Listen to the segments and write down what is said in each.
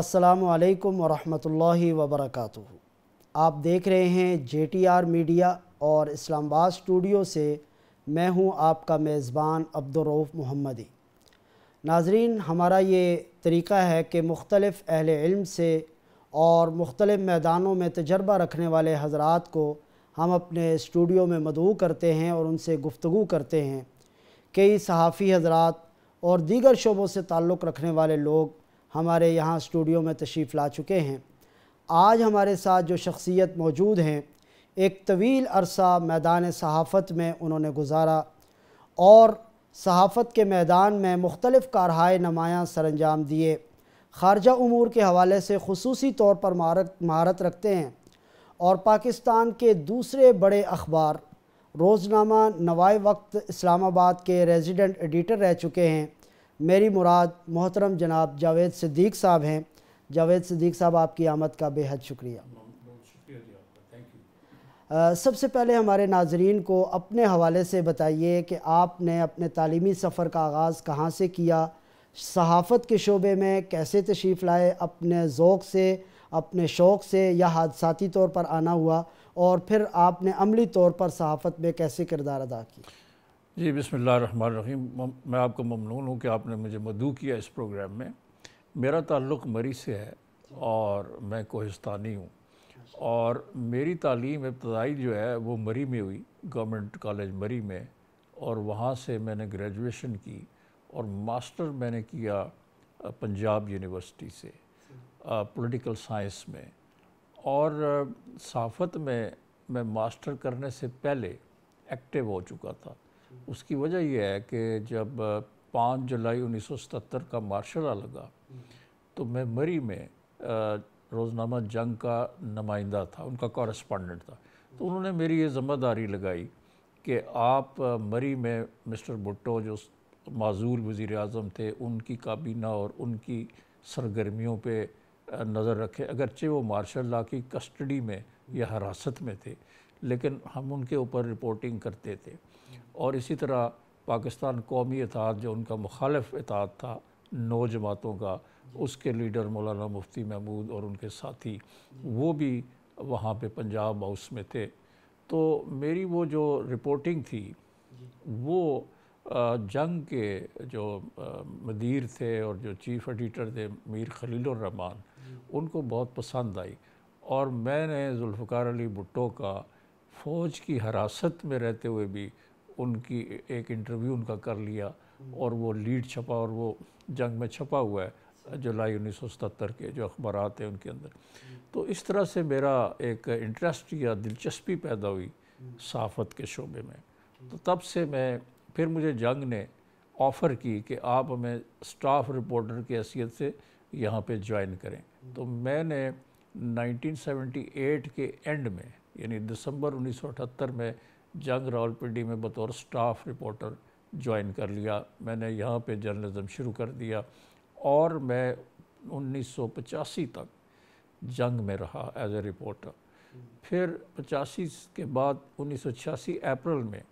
असलकम वरहि वबरक आप देख रहे हैं आर मीडिया और इस्लामाबाद स्टूडियो से मैं हूं आपका मेज़बान अब्दुलरऊफ़ मोहम्मदी नाजरीन हमारा ये तरीका है कि मुख्तलफ़ अहल इल्म से और मुख्तलिफ़ मैदानों में तजर्बा रखने वाले हजरात को हम अपने स्टूडियो में मदऊ करते हैं और उनसे गुफ्तु करते हैं कई सहाफ़ी हजरात और दीगर शोबों से ताल्लुक़ रखने वाले लोग हमारे यहाँ स्टूडियो में तशरीफ़ ला चुके हैं आज हमारे साथ जो शख्सियत मौजूद हैं एक तवील अरसा मैदान सहाफ़त में उन्होंने गुजारा और सहाफ़त के मैदान में मुख्तलफ़ कारहाय नमायाँ सर अंजाम दिए खारजा अमूर के हवाले से खसूस तौर पर महारत महारत रखते हैं और पाकिस्तान के दूसरे बड़े अखबार रोज़नामा नवाए वक्त इस्लामाबाद के रेजिडेंट एडिटर रह चुके हैं मेरी मुराद मोहतरम जनाब जावेद सिद्दीक साहब हैं जावेद सिद्दीक साहब आपकी आमद का बेहद शुक्रिया आ, सबसे पहले हमारे नाजरीन को अपने हवाले से बताइए कि आपने अपने तालीमी सफ़र का आगाज़ कहाँ से किया सहाफ़त के शोबे में कैसे तशरीफ़ लाए अपने ओक़ से अपने शौक़ से या हादसाती तौर पर आना हुआ और फिर आपने अमली तौर पर सहाफ़त में कैसे किरदार अदा किया जी बिसमीम मैं आपको ममनून हूँ कि आपने मुझे मदू किया इस प्रोग्राम में मेरा ताल्लुक़ मरी से है और मैं कोहिस्तानी हूँ और मेरी तालीम इब्तदाई जो है वो मरी में हुई गवर्नमेंट कॉलेज मरी में और वहाँ से मैंने ग्रेजुएशन की और मास्टर मैंने किया पंजाब यूनिवर्सिटी से पॉलिटिकल साइंस में और साफत में मैं मास्टर करने से पहले एक्टिव हो चुका था उसकी वजह यह है कि जब पाँच जुलाई 1977 का मार्शल लगा तो मैं मरी में रोज़नामा जंग का नुमाइंदा था उनका कॉरस्पॉन्डेंट था तो उन्होंने मेरी ये ज़िम्मेदारी लगाई कि आप मरी में मिस्टर भुट्टो जो माजूर वज़ी अजम थे उनकी काबीना और उनकी सरगर्मियों पर नज़र रखें अगरचे वो मार्शल ला की कस्टडी में या हिरासत में थे लेकिन हम उनके ऊपर रिपोर्टिंग करते थे और इसी तरह पाकिस्तान कौमी इतिहाद जो उनका मुखालफ इतिहाद था नौ जमातों का उसके लीडर मौलाना मुफ्ती महमूद और उनके साथी वो भी वहाँ पे पंजाब हाउस में थे तो मेरी वो जो रिपोर्टिंग थी वो जंग के जो मदीर थे और जो चीफ एडिटर थे मीर खलीलरहमान उनको बहुत पसंद आई और मैंने जुल्फ़ार अली भुट्टो का फ़ौज की हरासत में रहते हुए भी उनकी एक इंटरव्यू उनका कर लिया और वो लीड छपा और वो जंग में छपा हुआ है जुलाई 1977 के जो अखबार हैं उनके अंदर तो इस तरह से मेरा एक इंटरेस्ट या दिलचस्पी पैदा हुई साफत के शोबे में तो तब से मैं फिर मुझे जंग ने ऑफ़र की कि आप हमें स्टाफ रिपोर्टर की हैसियत से यहाँ पे ज्वाइन करें तो मैंने 1978 के एंड में यानी दिसंबर 1978 में जंग रावलपिंडी में बतौर स्टाफ रिपोर्टर ज्वाइन कर लिया मैंने यहाँ पे जर्नलिज्म शुरू कर दिया और मैं 1985 तक जंग में रहा एज ए रिपोर्टर फिर पचासी के बाद उन्नीस अप्रैल में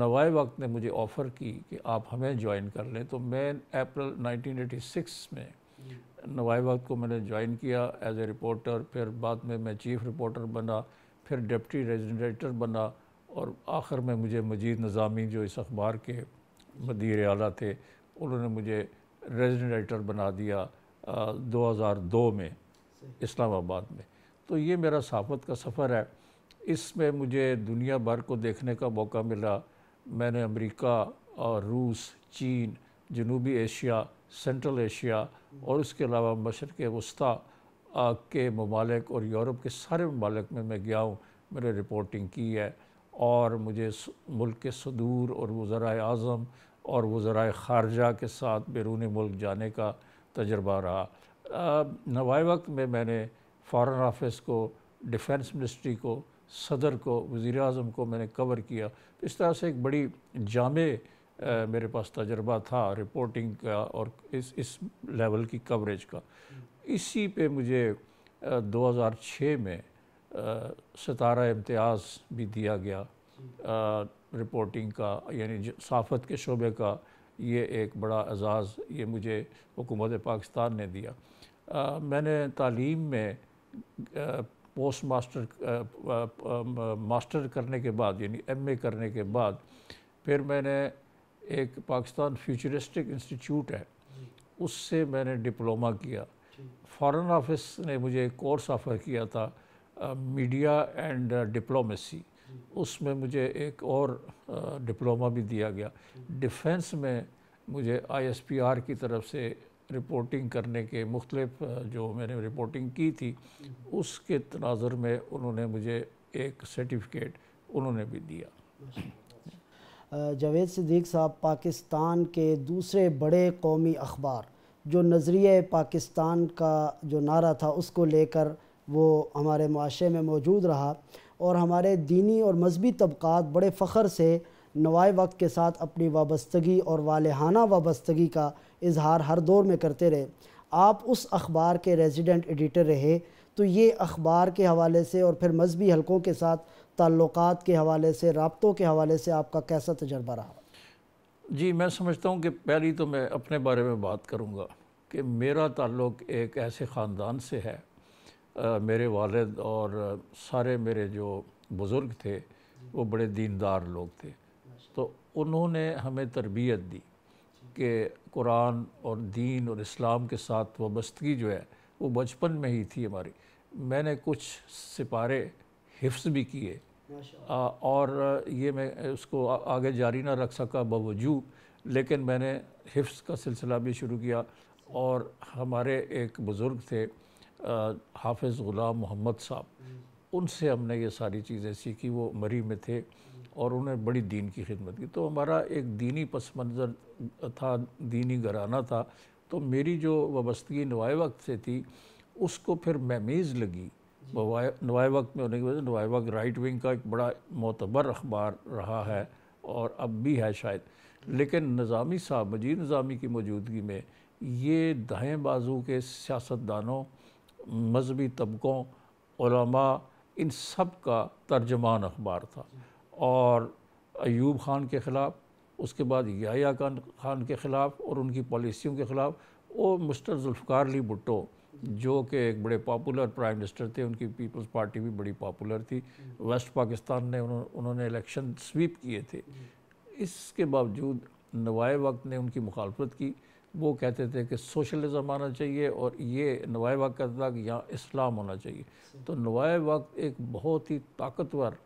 नवाए वक्त ने मुझे ऑफ़र की कि आप हमें ज्वाइन कर लें तो मैं अप्रैल 1986 में नवाए वक्त को मैंने ज्वाइन किया एज ए रिपोर्टर फिर बाद में मैं चीफ रिपोर्टर बना फिर डिप्टी एडिटर बना और आखिर में मुझे मजीद नज़ामी जो इस अखबार के मदीर आला थे उन्होंने मुझे रेजिडेंट बना दिया आ, 2002 में इस्लामाबाद में तो ये मेरा सहाफ़त का सफ़र है इसमें मुझे दुनिया भर को देखने का मौका मिला मैंने अमेरिका और रूस चीन जनूबी एशिया सेंट्रल एशिया और उसके अलावा मशरक़ वस्ती के ममालिक और यूरोप के सारे ममालिक में मैं गया हूँ मैंने रिपोर्टिंग की है और मुझे मुल्क के सदूर और वज़रा अज़म और वज़रा ख़ारजा के साथ बैरून मुल्क जाने का तजर्बा रहा नवाए वक्त में मैंने फ़ारन ऑफिस को डिफेंस मिनिस्ट्री को सदर को वज़ी अजम को मैंने कवर किया तो इस तरह से एक बड़ी जाम मेरे पास तजर्बा था रिपोर्टिंग का और इस इस लेवल की कवरेज का इसी पे मुझे 2006 में सतारा इम्तियाज़ भी दिया गया रिपोर्टिंग का यानी साफत के शोबे का ये एक बड़ा एजाज़ ये मुझे हुकूमत पाकिस्तान ने दिया आ, मैंने तालीम में आ, पोस्ट मास्टर आ, मास्टर करने के बाद यानी एम ए करने के बाद फिर मैंने एक पाकिस्तान फ्यूचरिस्टिक इंस्टीट्यूट है उससे मैंने डिप्लोमा किया फॉरेन ऑफिस ने मुझे एक कोर्स ऑफ़र किया था मीडिया एंड डिप्लोमेसी उसमें मुझे एक और डिप्लोमा भी दिया गया डिफेंस में मुझे आईएसपीआर की तरफ से रिपोर्टिंग करने के मुख्तलिफ जो मैंने रिपोर्टिंग की थी उसके तनाजर में उन्होंने मुझे एक सर्टिफिकेट उन्होंने भी दिया जावेद सिद्दीक साहब पाकिस्तान के दूसरे बड़े कौमी अखबार जो नज़रिए पाकिस्तान का जो नारा था उसको लेकर वो हमारे माशरे में मौजूद रहा और हमारे दीनी और मजहबी तबक़ात बड़े फ़ख्र से नवाए वक्त के साथ अपनी वाबस्तगी और वालहाना वाबस्तगी का इजहार हर दौर में करते रहे आप उस अखबार के रेजिडेंट एडिटर रहे तो ये अखबार के हवाले से और फिर मजहबी हलकों के साथ ताल्लुक़ के हवाले से रबतों के हवाले से आपका कैसा तजर्बा रहा जी मैं समझता हूँ कि पहली तो मैं अपने बारे में बात करूँगा कि मेरा ताल्लुक़ एक ऐसे ख़ानदान से है आ, मेरे वालद और सारे मेरे जो बुज़ुर्ग थे वो बड़े दीनदार लोग थे तो उन्होंने हमें तरबियत दी कि कुरान और दीन और इस्लाम के साथ वाबस्तगी जो है वो बचपन में ही थी हमारी मैंने कुछ सिपारे हिफ्स भी किए और ये मैं उसको आगे जारी ना रख सका बावजूद लेकिन मैंने हिफ्स का सिलसिला भी शुरू किया और हमारे एक बुज़ुर्ग थे हाफिज़ ग़ुलाम मोहम्मद साहब हम्म। उनसे हमने ये सारी चीज़ें सीखी वो मरी में थे हम्म। और उन्हें बड़ी दीन की खिदमत की तो हमारा एक दीनी पस मंज़र था दीनी घराना था तो मेरी जो वस्तगी नवाए वक्त से थी उसको फिर महमीज़ लगी नवाए वक्त में होने की वजह से नवाए वक्त राइट विंग का एक बड़ा मोतबर अखबार रहा है और अब भी है शायद लेकिन निज़ामी साहब मजीद निज़ामी की मौजूदगी में ये दाएँ बाजू के सियासतदानों मजहबी तबकों इन सब का तर्जमान अखबार था और अयूब ख़ान के ख़िलाफ़ उसके बाद याया खान खान के ख़िलाफ़ और उनकी पॉलिसियों के ख़िलाफ़ वो मिस्टर जुल्फ़ार अली भुट्टो जो कि एक बड़े पॉपुलर प्राइम मिनिस्टर थे उनकी पीपल्स पार्टी भी बड़ी पॉपुलर थी वेस्ट पाकिस्तान ने उन्होंने इलेक्शन स्वीप किए थे इसके बावजूद नवाए वक्त ने उनकी मुखालफत की वो कहते थे कि सोशलिज़म आना चाहिए और ये नवाए वक्त कहता था कि यहाँ इस्लाम होना चाहिए तो नवाए वक्त एक बहुत ही ताकतवर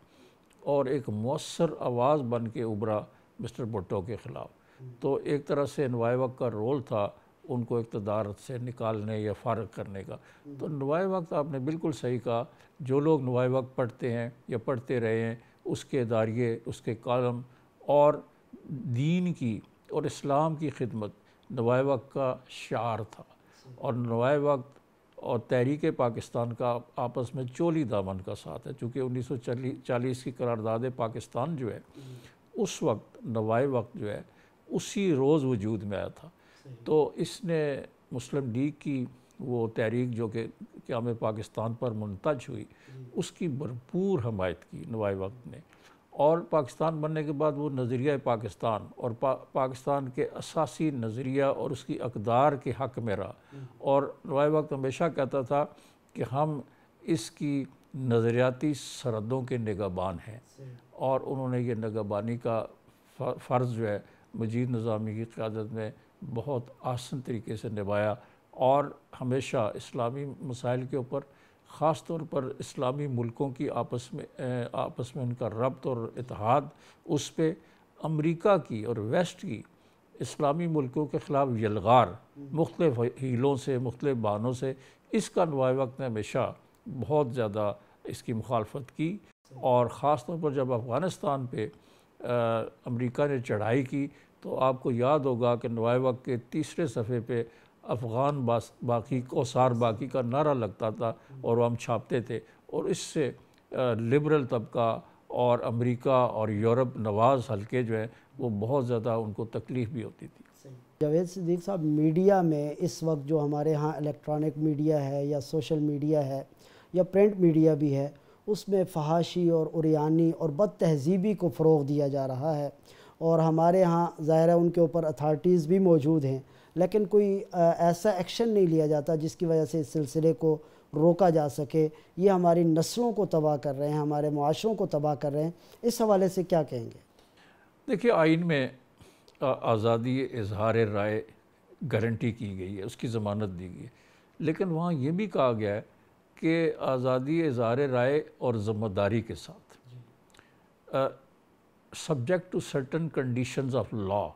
और एक मौसर आवाज़ बन के उभरा मिस्टर भुट्टो के ख़िलाफ़ तो एक तरह से नवाए वक्त का रोल था उनको इकतदार तो से निकालने या फारग करने का तो नवाए वक्त आपने बिल्कुल सही कहा जो लोग नवाए वक्त पढ़ते हैं या पढ़ते रहे हैं उसके दारिये उसके कलम और दीन की और इस्लाम की खिदमत नवाए वक्त का शार था और नवाए वक्त और तहरीक पाकिस्तान का आपस में चोली दामन का साथ है चूँकि उन्नीस सौ चालीस की करारदाद पाकिस्तान जो है उस वक्त नवाए वक्त जो है उसी रोज़ वजूद में आया था तो इसने मुस्लिम लीग की वो तहरीक जो कि क्याम पाकिस्तान पर मुंतज हुई उसकी भरपूर हमायत की नवाए वक्त ने और पाकिस्तान बनने के बाद वो नज़रिया पाकिस्तान और पा, पाकिस्तान के असासी नज़रिया और उसकी अकदार के हक़ में रहा और नवाए वक्त हमेशा कहता था कि हम इसकी नज़रियाती सरहदों के निगाबान हैं और उन्होंने ये निगाबानी का फ़र्ज़ जो है मजीद निज़ामी की क्यादत में बहुत आसन तरीके से निभाया और हमेशा इस्लामी मसाइल के ऊपर ख़ास तौर पर इस्लामी मुल्कों की आपस में आपस में उनका रब्त और इतिहाद उस पर अमरीका की और वेस्ट की इस्लामी मुल्कों के ख़िलाफ़ यलगार मुख्त हीलों से मुख्तफ बानों से इसका नवाए वक्त ने हमेशा बहुत ज़्यादा इसकी मुखालफत की और ख़ास तौर पर जब अफ़गानिस्तान पर अमरीका ने चढ़ाई की तो आपको याद होगा कि नवाए वक्त के तीसरे सफ़े पे अफ़गान बाकी कोसार बाकी का नारा लगता था और हम छापते थे और इससे लिबरल तबका और अमेरिका और यूरोप नवाज हल्के जो हैं वो बहुत ज़्यादा उनको तकलीफ़ भी होती थी जावेद सदीक साहब मीडिया में इस वक्त जो हमारे यहाँ इलेक्ट्रॉनिक मीडिया है या सोशल मीडिया है या प्रिंट मीडिया भी है उसमें फहाशी और उरियानी और बद तहजीबी को फ़रोग दिया जा रहा है और हमारे यहाँ ज़ाहिर है उनके ऊपर अथॉरिटीज़ भी मौजूद हैं लेकिन कोई ऐसा एक्शन नहीं लिया जाता जिसकी वजह से इस सिलसिले को रोका जा सके ये हमारी नस्लों को तबाह कर रहे हैं हमारे माशरों को तबाह कर रहे हैं इस हवाले से क्या कहेंगे देखिए आइन में आज़ादी इजहार राय गारंटी की गई है उसकी ज़मानत दी गई है लेकिन वहाँ ये भी कहा गया है कि आज़ादी इजहार राय और ज़िम्मेदारी के साथ subject to certain conditions of law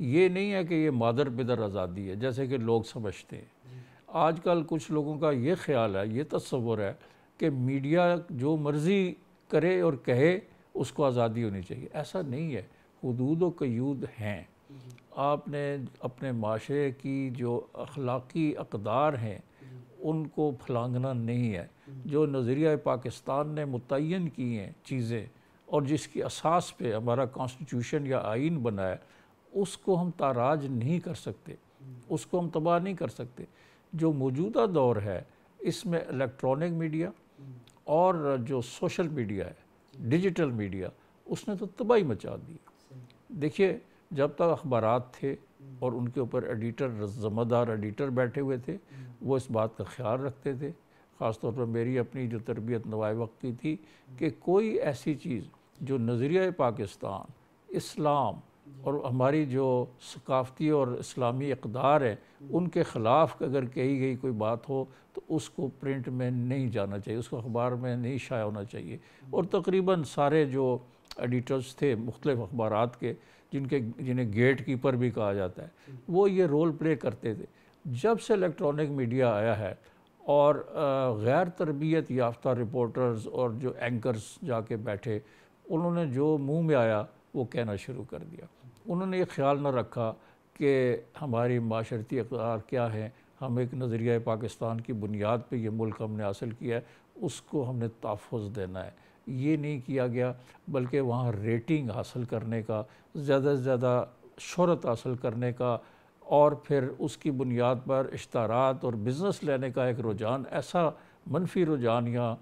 ये नहीं है कि ये मादर पिदर आज़ादी है जैसे कि लोग समझते हैं आजकल कुछ लोगों का ये ख्याल है ये तस्वुर है कि मीडिया जो मर्ज़ी करे और कहे उसको आज़ादी होनी चाहिए ऐसा नहीं है हदूद व कयूद हैं आपने अपने माशरे की जो अखलाकी अकदार हैं उनको फलांगना नहीं है जो नज़रिया पाकिस्तान ने मुतन किए हैं चीज़ें और जिसकी असास पे हमारा कॉन्स्टिट्यूशन या आइन बना है उसको हम ताराज नहीं कर सकते उसको हम तबाह नहीं कर सकते जो मौजूदा दौर है इसमें इलेक्ट्रॉनिक मीडिया और जो सोशल मीडिया है डिजिटल मीडिया उसने तो तबाही मचा दी देखिए जब तक अखबार थे और उनके ऊपर एडिटर जमदार एडिटर बैठे हुए थे वो इस बात का ख्याल रखते थे ख़ास तौर पर मेरी अपनी जो तरबियत नवाए वक्त की थी कि कोई ऐसी चीज़ जो नज़रिया पाकिस्तान इस्लाम और हमारी जो सकाफ़ती और इस्लामी इकदार है उनके ख़िलाफ़ अगर कही गई कोई बात हो तो उसको प्रिंट में नहीं जाना चाहिए उसको अखबार में नहीं शाया होना चाहिए और तकरीबन सारे जो एडिटर्स थे मुख्तलिफ़ अखबार के जिनके जिन्हें गेट कीपर भी कहा जाता है वो ये रोल प्ले करते थे जब से इलेक्ट्रॉनिक मीडिया आया है और गैर तरबियत याफ्ता रिपोर्टर्स और जो एंकर्स जाके बैठे उन्होंने जो मुंह में आया वो कहना शुरू कर दिया उन्होंने ये ख्याल न रखा कि हमारी माशरती अकदार क्या है हम एक नज़रिया पाकिस्तान की बुनियाद पर यह मुल्क हमने हासिल किया है उसको हमने तहफ़ देना है ये नहीं किया गया बल्कि वहाँ रेटिंग हासिल करने का ज़्यादा से ज़्यादा शहरत हासिल करने का और फिर उसकी बुनियाद पर इश्तारात और बिज़नेस लेने का एक रुझान ऐसा मनफी रुझान यहाँ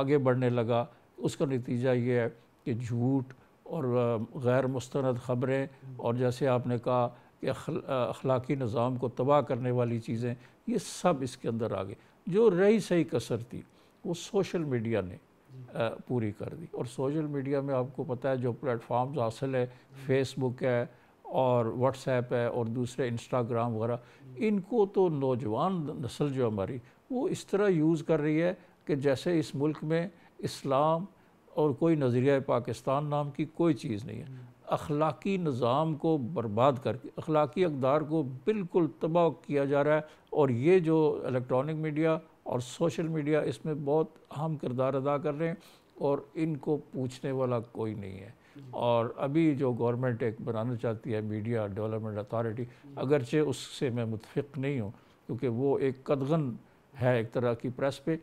आगे बढ़ने लगा उसका नतीजा ये है कि झूठ और गैर मुस्ंद ख़बरें और जैसे आपने कहा कि अखलाकी निज़ाम को तबाह करने वाली चीज़ें ये सब इसके अंदर आ गए जो रही सही कसर थी वो सोशल मीडिया ने पूरी कर दी और सोशल मीडिया में आपको पता है जो प्लेटफॉर्म्स हासिल है फेसबुक है और व्हाट्सएप है और दूसरे इंस्टाग्राम वगैरह इनको तो नौजवान नस्ल जो हमारी वो इस तरह यूज़ कर रही है कि जैसे इस मुल्क में इस्लाम और कोई नज़रिया पाकिस्तान नाम की कोई चीज़ नहीं है अखलाकी निज़ाम को बर्बाद करके अखलाकी अकदार को बिल्कुल तबाह किया जा रहा है और ये जो इलेक्ट्रॉनिक मीडिया और सोशल मीडिया इसमें बहुत अहम किरदार अदा कर रहे हैं और इनको पूछने वाला कोई नहीं है और अभी जो गवर्नमेंट एक बनाना चाहती है मीडिया डेवलपमेंट अथॉरिटी अगरचे उससे मैं मुतफ़ नहीं हूँ क्योंकि वो एक कदगन है एक तरह की प्रेस पे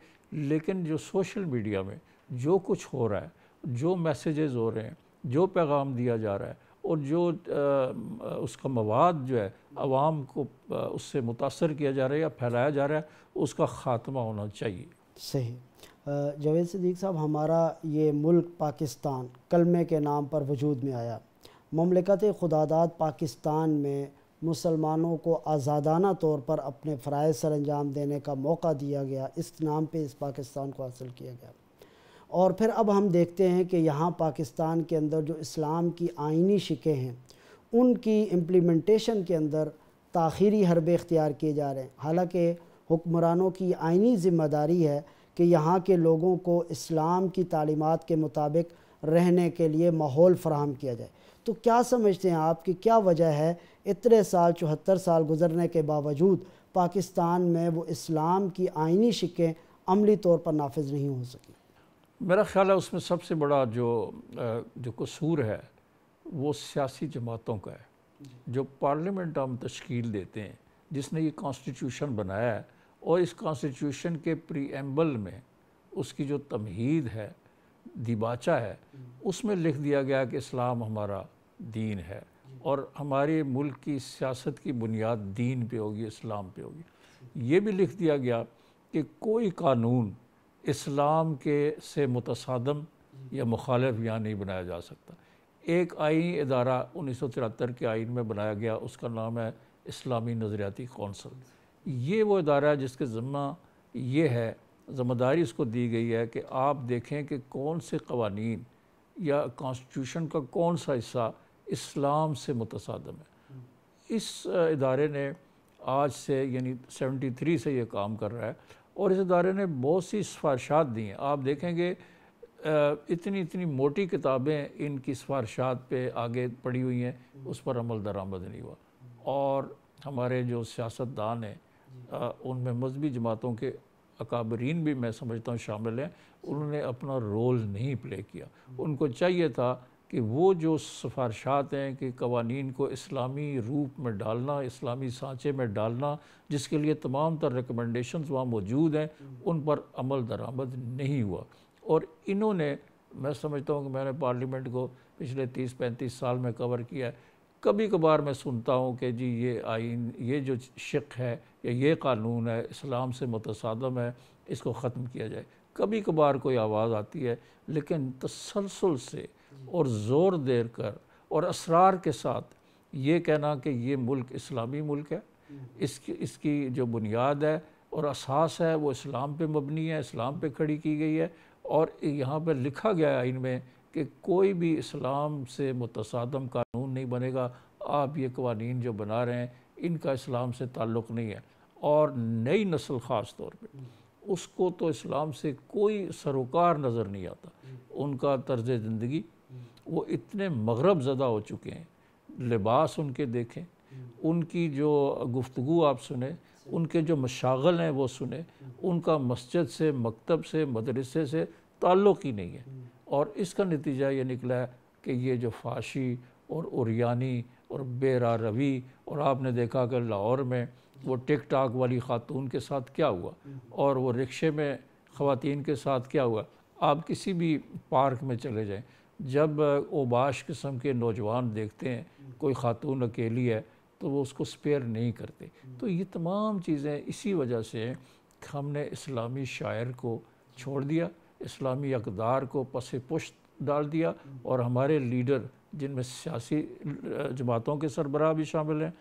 लेकिन जो सोशल मीडिया में जो कुछ हो रहा है जो मैसेजेस हो रहे हैं जो पैगाम दिया जा रहा है और जो आ, उसका मवाद जो है आवाम को आ, उससे मुतासर किया जा रहा है या फैलाया जा रहा है उसका ख़ात्मा होना चाहिए सही जावेद सदीक साहब हमारा ये मुल्क पाकिस्तान कलमे के नाम पर वजूद में आया ममलिकत खुदादाद पाकिस्तान में मुसलमानों को आज़ादाना तौर पर अपने फ़रज़ सर अंजाम देने का मौका दिया गया इस नाम पे इस पाकिस्तान को हासिल किया गया और फिर अब हम देखते हैं कि यहाँ पाकिस्तान के अंदर जो इस्लाम की आइनी शिकें हैं उनकी इम्प्लीमेंटेशन के अंदर ताखीरी हरबे इख्तियार किए जा रहे हैं हालाँकि हुक्मरानों की आइनी ज़िम्मेदारी है कि यहाँ के लोगों को इस्लाम की तालीमत के मुताबिक रहने के लिए माहौल फराहम किया जाए तो क्या समझते हैं आप कि क्या वजह है इतने साल चौहत्तर साल गुजरने के बावजूद पाकिस्तान में वो इस्लाम की आइनी शिकें अमली तौर पर नाफज नहीं हो सकी मेरा ख्याल है उसमें सबसे बड़ा जो जो कसूर है वो सियासी जमातों का है जो पार्लियामेंट हम तश्कील देते हैं जिसने ये कॉन्स्टिट्यूशन बनाया है और इस कॉन्स्टिट्यूशन के प्रीएम्बल में उसकी जो तमहीद है दिबाचा है हम्म। उसमें लिख दिया गया कि इस्लाम हमारा दीन है और हमारे मुल्क की सियासत की बुनियाद दीन पे होगी इस्लाम पे होगी ये भी लिख दिया गया कि कोई कानून इस्लाम के से मुतसादम या मुखालफ यहाँ नहीं बनाया जा सकता एक आइन अदारा उन्नीस सौ तिहत्तर के आइन में बनाया गया उसका नाम है इस्लामी नज़रियाती कौंसल ये वो अदारा है जिसके ज़िम्मा ये है ज़िम्मेदारी इसको दी गई है कि आप देखें कि कौन से कवानीन या कॉन्स्टिट्यूशन का कौन सा हिस्सा इस्लाम से मुतसादम है इस इदारे ने आज से यानी सेवेंटी थ्री से ये काम कर रहा है और इस अदारे ने बहुत सी सिफारशात दी हैं आप देखेंगे इतनी इतनी मोटी किताबें इनकी सिफारशात पे आगे पड़ी हुई हैं उस पर अमल दरामद नहीं हुआ और हमारे जो सियासतदान हैं उनमें मजहबी जमातों के अकाबरीन भी मैं समझता हूँ शामिल हैं उन्होंने अपना रोल नहीं प्ले किया उनको चाहिए था कि वो जो सिफारशात हैं कि कवानीन को इस्लामी रूप में डालना इस्लामी सांचे में डालना जिसके लिए तमाम तर रिकमेंडेशन वहाँ मौजूद हैं उन पर अमल दरामद नहीं हुआ और इन्होंने मैं समझता हूँ कि मैंने पार्लियामेंट को पिछले तीस पैंतीस साल में कवर किया है कभी कभार मैं सुनता हूँ कि जी ये आइन ये जो शिक है या ये कानून है इस्लाम से मुतसादम है इसको ख़त्म किया जाए कभी कभार कोई आवाज़ आती है लेकिन तसलसल से और ज़ोर देर कर और असरार के साथ ये कहना कि ये मुल्क इस्लामी मुल्क है इसकी इसकी जो बुनियाद है और असास है वो इस्लाम पे मबनी है इस्लाम पे खड़ी की गई है और यहाँ पर लिखा गया है इनमें कि कोई भी इस्लाम से मुतसादम कानून नहीं बनेगा आप ये कवानी जो बना रहे हैं इनका इस्लाम से ताल्लुक़ नहीं है और नई नस्ल ख़ास तौर पर उसको तो इस्लाम से कोई सरोकार नज़र नहीं आता उनका तर्ज ज़िंदगी वो इतने मगरब ज़दा हो चुके हैं लिबास उनके देखें उनकी जो गुफ्तु आप सुने उनके जो मशागल हैं वो सुने उनका मस्जिद से मकतब से मदरसे से ताल्लुक़ ही नहीं है और इसका नतीजा ये निकला है कि ये जो फाशी और उरियानी और बेरा रवी और आपने देखा कि लाहौर में वो टिक टाक वाली खातून के साथ क्या हुआ और वो रिक्शे में ख़वान के साथ क्या हुआ आप किसी भी पार्क में चले जाएं जब ओबाश किस्म के नौजवान देखते हैं कोई खातून अकेली है तो वो उसको स्पेयर नहीं करते तो ये तमाम चीज़ें इसी वजह से हमने इस्लामी शायर को छोड़ दिया इस्लामी अकदार को पस पुश्त डाल दिया और हमारे लीडर जिनमें सियासी जमातों के सरबराह भी शामिल हैं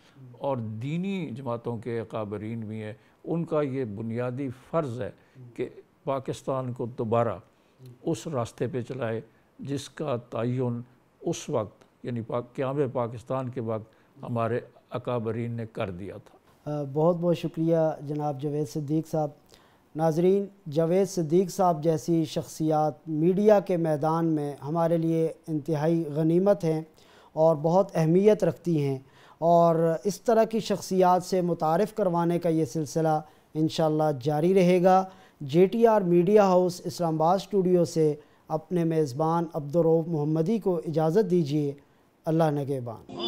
और दीनी जमातों के अकाबरीन भी हैं उनका ये बुनियादी फ़र्ज़ है कि पाकिस्तान को दोबारा उस रास्ते पे चलाए जिसका तयन उस वक्त यानी पा, क्याब पाकिस्तान के वक्त हमारे अकाबरीन ने कर दिया था बहुत बहुत शुक्रिया जनाब जावेद सिद्दीक साहब नाजरीन जावेद सिद्दीक साहब जैसी शख्सियात मीडिया के मैदान में हमारे लिए इंतहाई गनीमत हैं और बहुत अहमियत रखती हैं और इस तरह की शख्सियात से मुतारफ़ करवाने का ये सिलसिला इन जारी रहेगा J T R media house Islamabad studio से अपने मेज़बान अब्दुलरऊफ़ मोहम्मदी को इजाज़त दीजिए अल्लाह नगेबान